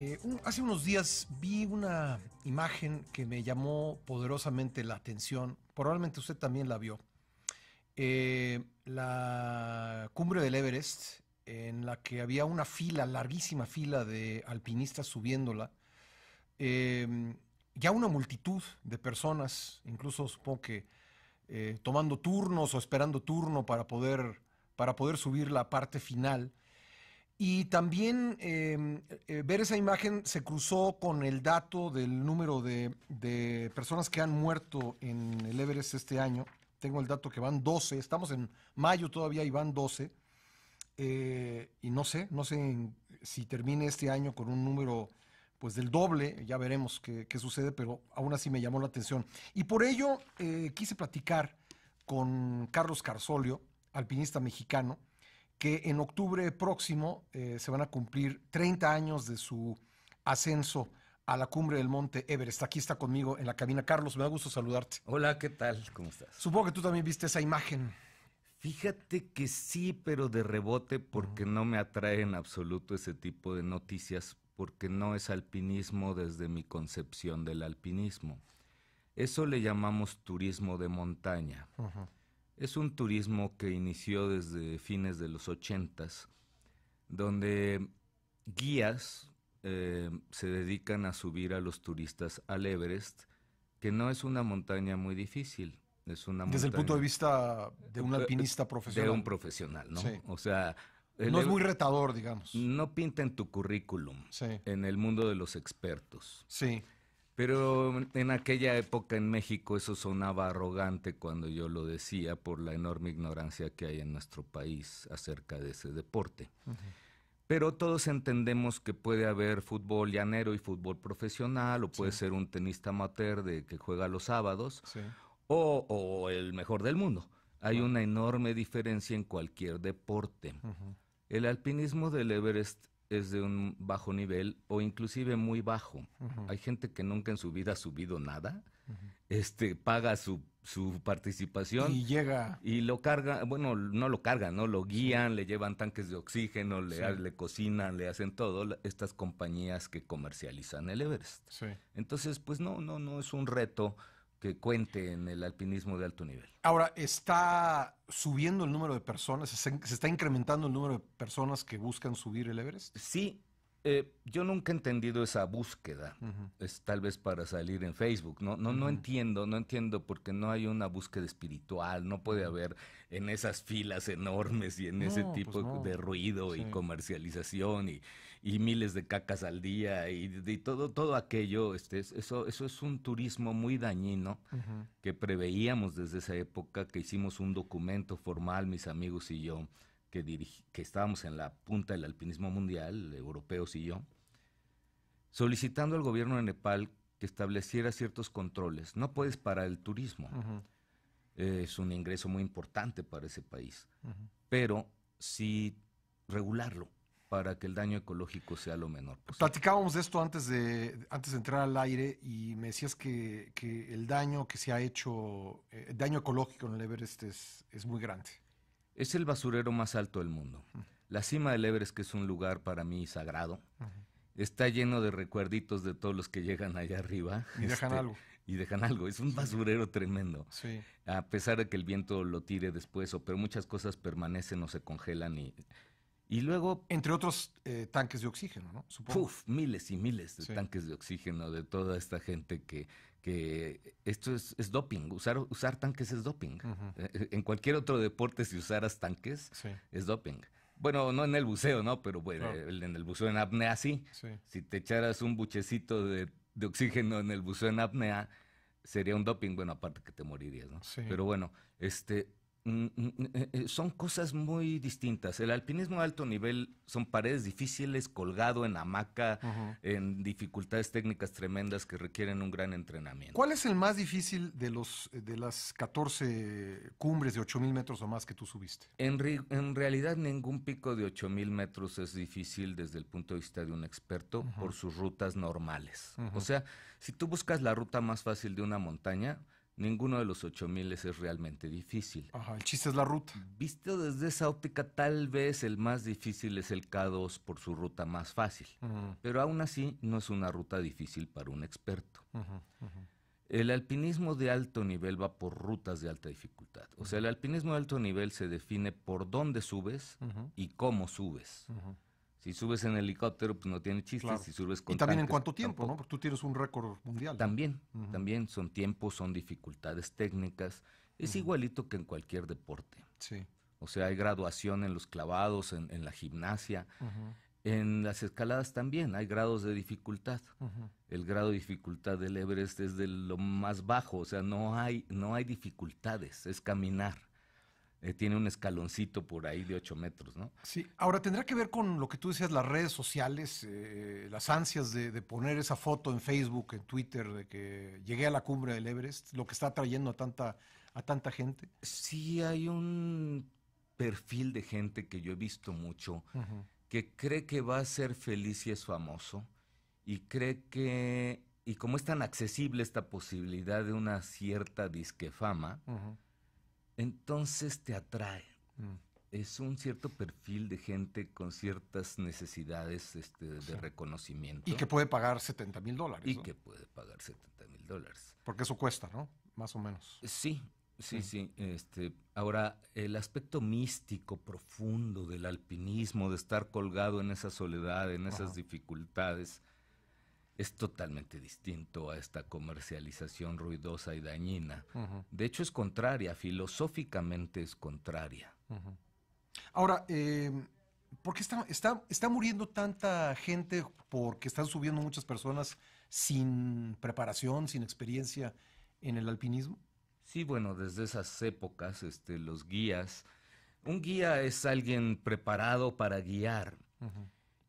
Eh, hace unos días vi una imagen que me llamó poderosamente la atención. Probablemente usted también la vio. Eh, la cumbre del Everest, en la que había una fila, larguísima fila de alpinistas subiéndola. Em, ya una multitud de personas, incluso supongo que eh, tomando turnos o esperando turno para poder, para poder subir la parte final. Y también em, eh, ver esa imagen se cruzó con el dato del número de, de, personas que han muerto en el Everest este año. Tengo el dato que van 12, estamos en mayo todavía y van 12. Eh, y no sé, no sé si termine este año con un número pues del doble, ya veremos qué, qué sucede, pero aún así me llamó la atención. Y por ello eh, quise platicar con Carlos Carzolio, alpinista mexicano, que en octubre próximo eh, se van a cumplir 30 años de su ascenso a la cumbre del monte Everest. Aquí está conmigo en la cabina. Carlos, me da gusto saludarte. Hola, ¿qué tal? ¿Cómo estás? Supongo que tú también viste esa imagen. Fíjate que sí, pero de rebote porque no me atrae en absoluto ese tipo de noticias, porque no es alpinismo desde mi concepción del alpinismo. Eso le llamamos turismo de montaña. Es un turismo que inició desde fines de los 80, donde guías eh, se dedican a subir a los turistas al Everest, que no es una montaña muy difícil. Es una Desde el punto de vista de un eh, alpinista profesional. De un profesional, ¿no? O sea... No es muy retador, digamos. No pinta en tu currículum. En el mundo de los expertos. Sí. Pero en aquella época en México eso sonaba arrogante cuando yo lo decía por la enorme ignorancia que hay en nuestro país acerca de ese deporte. Pero todos entendemos que puede haber fútbol llanero y fútbol profesional, o puede ser un tenista amateur que juega los sábados, o, el mejor del mundo. Hay una enorme diferencia en cualquier deporte. El alpinismo del Everest es de un bajo nivel o inclusive muy bajo. Hay gente que nunca en su vida ha subido nada, este paga su, participación y llega y lo carga, bueno, no lo cargan, no lo guían, le llevan tanques de oxígeno, le, le cocinan, le hacen todo estas compañías que comercializan el Everest. Entonces, pues no no no es un reto que cuente en el alpinismo de alto nivel. Ahora, está subiendo el número de personas, se, está incrementando el número de personas que buscan subir el Everest. Sí, eh, yo nunca he entendido esa búsqueda, es tal vez para salir en Facebook, no, no, no entiendo, no entiendo porque no hay una búsqueda espiritual, no puede haber en esas filas enormes y en ese pues tipo de ruido y comercialización y, miles de cacas al día y, todo, todo aquello, este, eso, eso es un turismo muy dañino que preveíamos desde esa época que hicimos un documento formal, mis amigos y yo que, estábamos en la punta del alpinismo mundial, europeos y yo, solicitando al gobierno de Nepal que estableciera ciertos controles. No puedes parar el turismo. es un ingreso muy importante para ese país. Pero sí regularlo para que el daño ecológico sea lo menor posible. Platicábamos de esto antes de, antes de entrar al aire y me decías que, que el daño que se ha hecho, eh, el daño ecológico en el Everest es, es muy grande. Es el basurero más alto del mundo. La cima del Everest, que es un lugar para mí sagrado, está lleno de recuerditos de todos los que llegan allá arriba. Y dejan este, algo. Y dejan algo. Es un basurero tremendo. Sí. A pesar de que el viento lo tire después, o, pero muchas cosas permanecen o se congelan y... Y luego... Entre otros eh, tanques de oxígeno, ¿no? miles y miles de tanques de oxígeno de toda esta gente que que esto es, doping, usar, usar tanques es doping. Eh, en cualquier otro deporte si usaras tanques es doping. Bueno, no en el buceo, ¿no? Pero bueno, en el buceo en apnea sí. Si te echaras un buchecito de, de, oxígeno en el buceo en apnea, sería un doping. Bueno, aparte que te morirías, ¿no? Pero bueno, este, Mm, mm, eh, eh, eh, son cosas muy distintas. El alpinismo de alto nivel son paredes difíciles, colgado en hamaca, en dificultades técnicas tremendas que requieren un gran entrenamiento. ¿Cuál es el más difícil de, los, de las 14 cumbres de 8.000 metros o más que tú subiste? En, realidad ningún pico de 8.000 metros es difícil desde el punto de vista de un experto por sus rutas normales. O sea, si tú buscas la ruta más fácil de una montaña, ninguno de los 8000 es realmente difícil. Ajá, el chiste es la ruta. Visto desde esa óptica, tal vez el más difícil es el K2 por su ruta más fácil, pero aún así no es una ruta difícil para un experto. El alpinismo de alto nivel va por rutas de alta dificultad. O sea, el alpinismo de alto nivel se define por dónde subes y cómo subes. Si subes en helicóptero, pues no tiene chiste. subes Y también en cuánto tiempo, ¿no? Porque tú tienes un récord mundial. También, también son tiempos, son dificultades técnicas. Es igualito que en cualquier deporte. Sí. O sea, hay graduación en los clavados, en, la gimnasia. En las escaladas también hay grados de dificultad. El grado de dificultad del Everest es de lo más bajo, o sea, no hay, no hay dificultades, es caminar. Eh, tiene un escaloncito por ahí de 8 metros, ¿no? Sí, ahora tendrá que ver con lo que tú decías, las redes sociales, eh, las ansias de, poner esa foto en Facebook, en Twitter, de que llegué a la cumbre del Everest, lo que está atrayendo a tanta, gente. Sí, hay un perfil de gente que yo he visto mucho, que cree que va a ser feliz y es famoso, y cree que, y como es tan accesible esta posibilidad de una cierta disquefama, entonces te atrae. Mm. Es un cierto perfil de gente con ciertas necesidades este, de reconocimiento. Y que puede pagar 70 mil dólares. Y que puede pagar 70 mil dólares. Porque eso cuesta, ¿no? Más o menos. Eh, sí, sí, mm. sí. Este, ahora, el aspecto místico, profundo del alpinismo, de estar colgado en esa soledad, en esas dificultades, es totalmente distinto a esta comercialización ruidosa y dañina. De hecho, es contraria, filosóficamente es contraria. Ahora, eh, ¿por qué está, está, muriendo tanta gente? Porque están subiendo muchas personas sin preparación, sin experiencia en el alpinismo. Sí, bueno, desde esas épocas, este, los guías. Un guía es alguien preparado para guiar.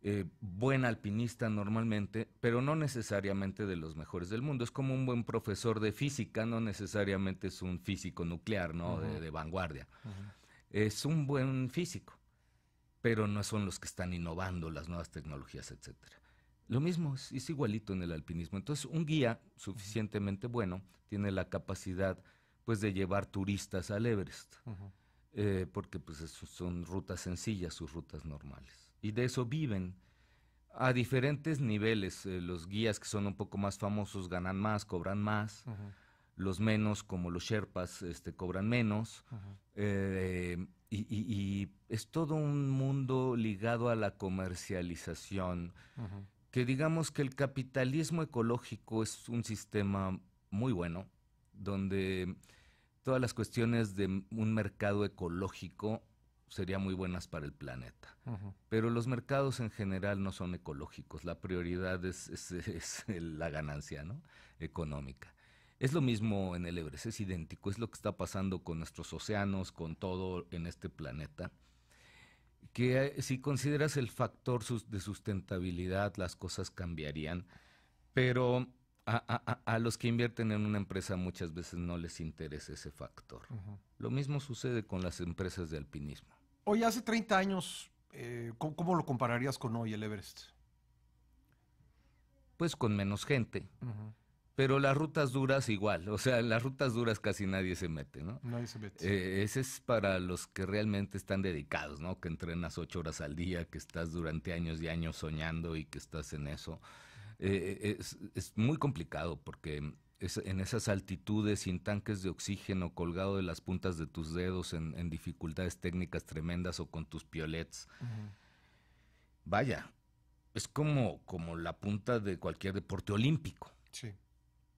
Eh, buen alpinista normalmente, pero no necesariamente de los mejores del mundo. Es como un buen profesor de física, no necesariamente es un físico nuclear, ¿no? de, vanguardia. Es un buen físico, pero no son los que están innovando las nuevas tecnologías, etc. Lo mismo, es, igualito en el alpinismo. Entonces, un guía suficientemente bueno tiene la capacidad, pues, de llevar turistas al Everest. Eh, porque pues, son rutas sencillas, sus rutas normales y de eso viven. A diferentes niveles, eh, los guías que son un poco más famosos ganan más, cobran más, los menos, como los Sherpas, este, cobran menos, eh, y, es todo un mundo ligado a la comercialización, que digamos que el capitalismo ecológico es un sistema muy bueno, donde todas las cuestiones de un mercado ecológico serían muy buenas para el planeta. Pero los mercados en general no son ecológicos, la prioridad es, la ganancia económica. Es lo mismo en el Everest, es idéntico, es lo que está pasando con nuestros océanos, con todo en este planeta. Que eh, si consideras el factor de sustentabilidad, las cosas cambiarían, pero a, los que invierten en una empresa muchas veces no les interesa ese factor. Lo mismo sucede con las empresas de alpinismo. Hoy hace 30 años, eh, ¿cómo, lo compararías con hoy el Everest? Pues con menos gente. Pero las rutas duras igual, o sea, las rutas duras casi nadie se mete, ¿no? Nadie se mete. Eh, ese es para los que realmente están dedicados, ¿no? Que entrenas ocho horas al día, que estás durante años y años soñando y que estás en eso. Eh, es, muy complicado porque en esas altitudes, sin tanques de oxígeno, colgado de las puntas de tus dedos, en, dificultades técnicas tremendas o con tus piolets. Vaya, es como, como la punta de cualquier deporte olímpico.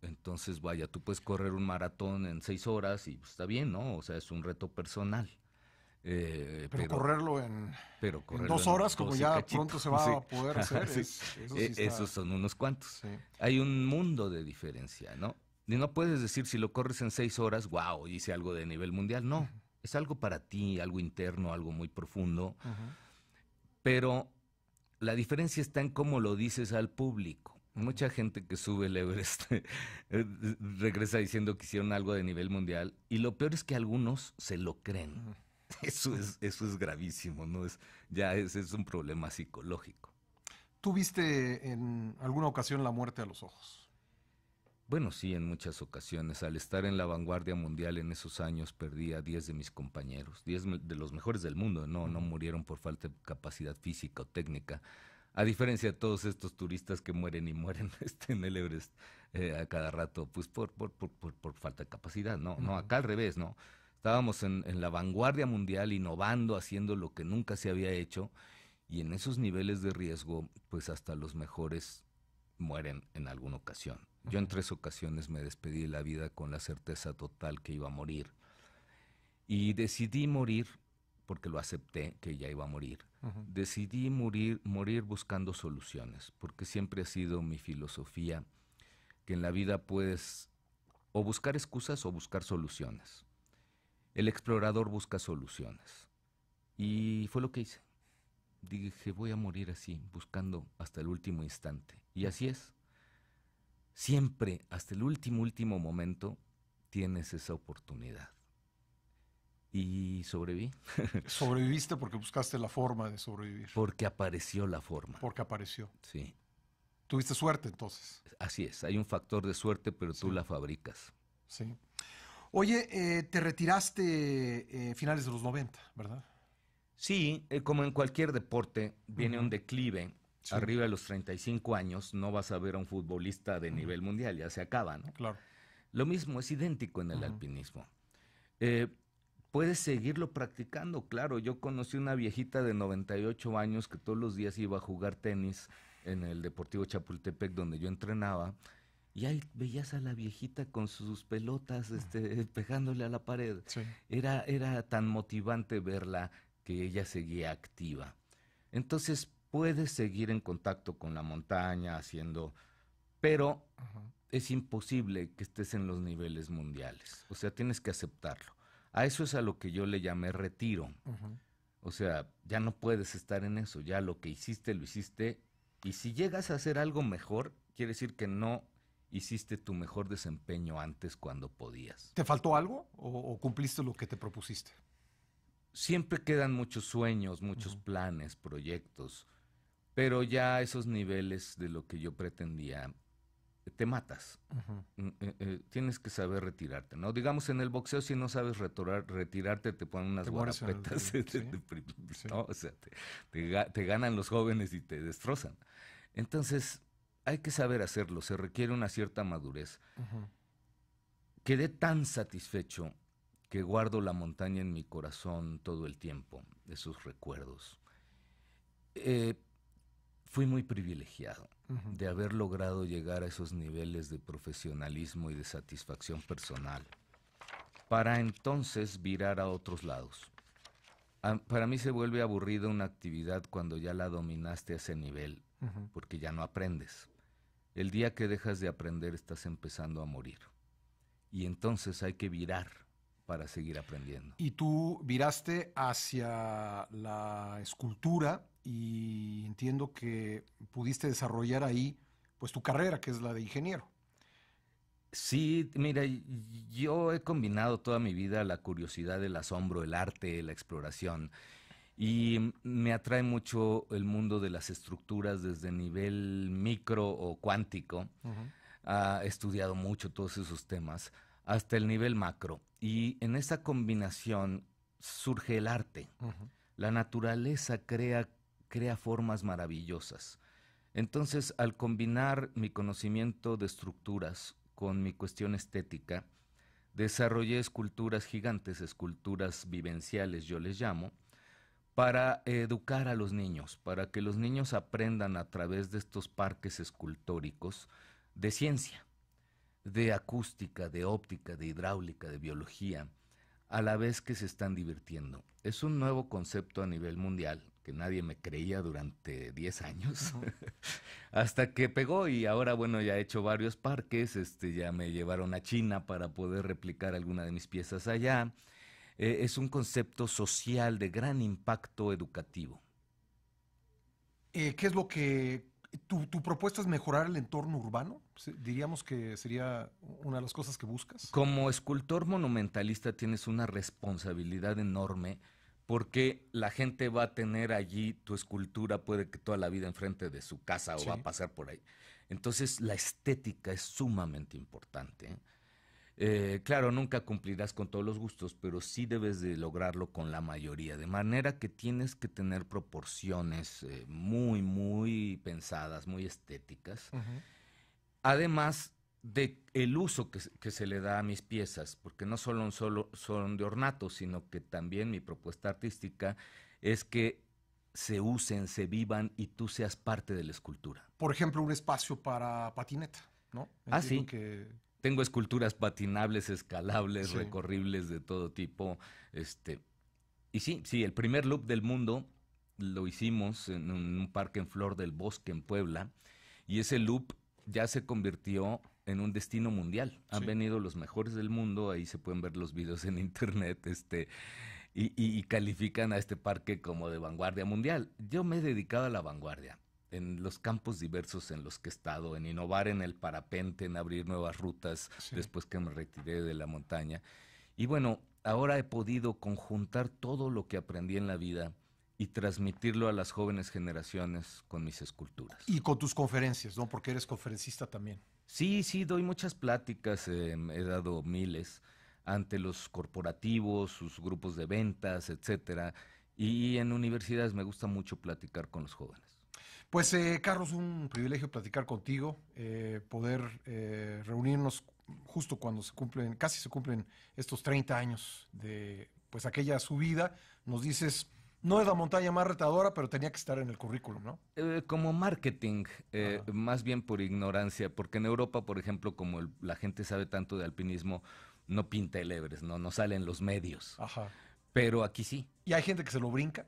Entonces, vaya, tú puedes correr un maratón en seis horas y está bien, ¿no? O sea, es un reto personal. Eh, pero, correrlo en, dos horas, como ya pronto se va a poder hacer, e esos son unos cuantos. Hay un mundo de diferencia, ¿no? Y no puedes decir si lo corres en seis horas, wow, hice algo de nivel mundial. No, es algo para ti, algo interno, algo muy profundo. Pero la diferencia está en cómo lo dices al público. Mucha gente que sube el Everest eh, regresa diciendo que hicieron algo de nivel mundial y lo peor es que algunos se lo creen. Eso es, eso es gravísimo, ¿no? Es, ya es, un problema psicológico. ¿Tuviste en alguna ocasión la muerte a los ojos? Bueno, sí, en muchas ocasiones. Al estar en la vanguardia mundial en esos años, perdí a 10 de mis compañeros, 10 de los mejores del mundo, no, no murieron por falta de capacidad física o técnica. A diferencia de todos estos turistas que mueren y mueren este, en el Everest eh, a cada rato, pues por, por, por, por, falta de capacidad, ¿no? No, acá al revés, ¿no? Estábamos en, la vanguardia mundial, innovando, haciendo lo que nunca se había hecho. Y en esos niveles de riesgo, pues hasta los mejores mueren en alguna ocasión. Yo en tres ocasiones me despedí de la vida con la certeza total que iba a morir. Y decidí morir, porque lo acepté que ya iba a morir. Decidí morir, morir buscando soluciones, porque siempre ha sido mi filosofía que en la vida puedes o buscar excusas o buscar soluciones el explorador busca soluciones. Y fue lo que hice. Dije, voy a morir así, buscando hasta el último instante. Y así es. Siempre, hasta el último, último momento, tienes esa oportunidad. Y sobreviví. Sobreviviste porque buscaste la forma de sobrevivir. Porque apareció la forma. Porque apareció. Sí. Tuviste suerte entonces. Así es, hay un factor de suerte, pero tú la fabricas. Sí. Oye, eh, te retiraste eh, finales de los 90, ¿verdad? Sí, eh, como en cualquier deporte, viene un declive. Arriba de los 35 años no vas a ver a un futbolista de nivel mundial, ya se acaba, ¿no? Claro. Lo mismo es idéntico en el alpinismo. puedes seguirlo practicando, claro. Yo conocí una viejita de 98 años que todos los días iba a jugar tenis en el Deportivo Chapultepec donde yo entrenaba y ahí veías a la viejita con sus pelotas mm. este, pegándole a la pared. Era, era tan motivante verla que ella seguía activa. Entonces puedes seguir en contacto con la montaña, haciendo, pero es imposible que estés en los niveles mundiales. O sea, tienes que aceptarlo. A eso es a lo que yo le llamé retiro. O sea, ya no puedes estar en eso, ya lo que hiciste lo hiciste. Y si llegas a hacer algo mejor, quiere decir que no hiciste tu mejor desempeño antes cuando podías. ¿Te faltó algo o, cumpliste lo que te propusiste? Siempre quedan muchos sueños, muchos planes, proyectos, pero ya a esos niveles de lo que yo pretendía, te matas. Mm, eh, eh, tienes que saber retirarte, ¿no? Digamos, en el boxeo, si no sabes retirarte, te ponen unas guarapetas. ¿no? te ganan los jóvenes y te destrozan. Entonces, hay que saber hacerlo, se requiere una cierta madurez. Quedé tan satisfecho que guardo la montaña en mi corazón todo el tiempo, esos recuerdos. Eh, fui muy privilegiado de haber logrado llegar a esos niveles de profesionalismo y de satisfacción personal para entonces virar a otros lados. para mí se vuelve aburrida una actividad cuando ya la dominaste a ese nivel, porque ya no aprendes. El día que dejas de aprender estás empezando a morir. Y entonces hay que virar para seguir aprendiendo. Y tú viraste hacia la escultura y entiendo que pudiste desarrollar ahí pues tu carrera, que es la de ingeniero. Sí, mira, yo he combinado toda mi vida la curiosidad, el asombro, el arte, la exploración. Y me atrae mucho el mundo de las estructuras desde nivel micro o cuántico. Ah, he estudiado mucho todos esos temas hasta el nivel macro. Y en esa combinación surge el arte. La naturaleza crea, crea formas maravillosas. Entonces, al combinar mi conocimiento de estructuras con mi cuestión estética, desarrollé esculturas gigantes, esculturas vivenciales yo les llamo, para educar a los niños, para que los niños aprendan a través de estos parques escultóricos de ciencia, de acústica, de óptica, de hidráulica, de biología, a la vez que se están divirtiendo. Es un nuevo concepto a nivel mundial que nadie me creía durante 10 años, hasta que pegó y ahora, bueno, ya he hecho varios parques, este, ya me llevaron a China para poder replicar alguna de mis piezas allá. Eh, es un concepto social de gran impacto educativo. Eh, ¿Qué es lo que... Tu, propuesta es mejorar el entorno urbano? Diríamos que sería una de las cosas que buscas. Como escultor monumentalista tienes una responsabilidad enorme porque la gente va a tener allí tu escultura, puede que toda la vida enfrente de su casa o va a pasar por ahí. Entonces la estética es sumamente importante. ¿eh? Eh, claro, nunca cumplirás con todos los gustos, pero sí debes de lograrlo con la mayoría, de manera que tienes que tener proporciones eh, muy, muy pensadas, muy estéticas. Además de el uso que, se le da a mis piezas, porque no solo, son de ornato, sino que también mi propuesta artística es que se usen, se vivan y tú seas parte de la escultura. Por ejemplo, un espacio para patineta, ¿no? ah, sí. Que tengo esculturas patinables, escalables, recorribles de todo tipo. Este, y sí, sí, el primer loop del mundo lo hicimos en un parque en Flor del Bosque en Puebla y ese loop ya se convirtió en un destino mundial. Han venido los mejores del mundo, ahí se pueden ver los videos en internet, este, y califican a este parque como de vanguardia mundial. Yo me he dedicado a la vanguardia en los campos diversos en los que he estado, en innovar en el parapente, en abrir nuevas rutas después que me retiré de la montaña. Y bueno, ahora he podido conjuntar todo lo que aprendí en la vida y transmitirlo a las jóvenes generaciones con mis esculturas. Y con tus conferencias, ¿no? Porque eres conferencista también. Sí, sí, doy muchas pláticas, eh, he dado miles ante los corporativos, sus grupos de ventas, etcétera. Y en universidades me gusta mucho platicar con los jóvenes. Pues eh, Carlos, un privilegio platicar contigo, eh, poder eh, reunirnos justo cuando se cumplen, casi se cumplen estos 30 años de pues aquella subida. Nos dices, no es la montaña más retadora, pero tenía que estar en el currículum, ¿no? como marketing, más bien por ignorancia, porque en Europa, por ejemplo, como la gente sabe tanto de alpinismo, no pinta el Everest, no, no salen los medios. Ajá. Pero aquí sí. ¿Y hay gente que se lo brinca?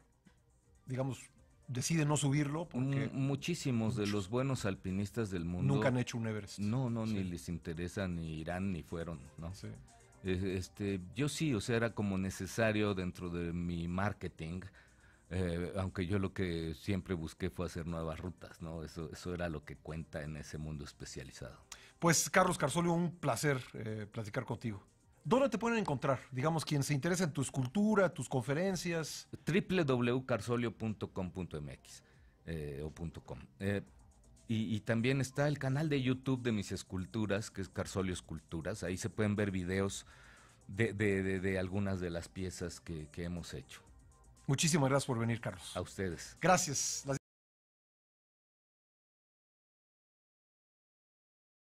Digamos, decide no subirlo porque muchísimos de los buenos alpinistas del mundo nunca han hecho un Everest. No, no, ni les interesa ni irán ni fueron, ¿no? Este, yo sí, o sea, era como necesario dentro de mi marketing, eh, aunque yo lo que siempre busqué fue hacer nuevas rutas, ¿no? Eso, eso era lo que cuenta en ese mundo especializado. Pues, Carlos Carzolio, un placer eh, platicar contigo. ¿Dónde te pueden encontrar? Digamos, quien se interesa en tu escultura, tus conferencias. www.carsolio.com.mx eh, o .com. Eh, y, también está el canal de YouTube de mis esculturas, que es Carsolio Esculturas. Ahí se pueden ver videos de, algunas de las piezas que hemos hecho. Muchísimas gracias por venir, Carlos. A ustedes. Gracias.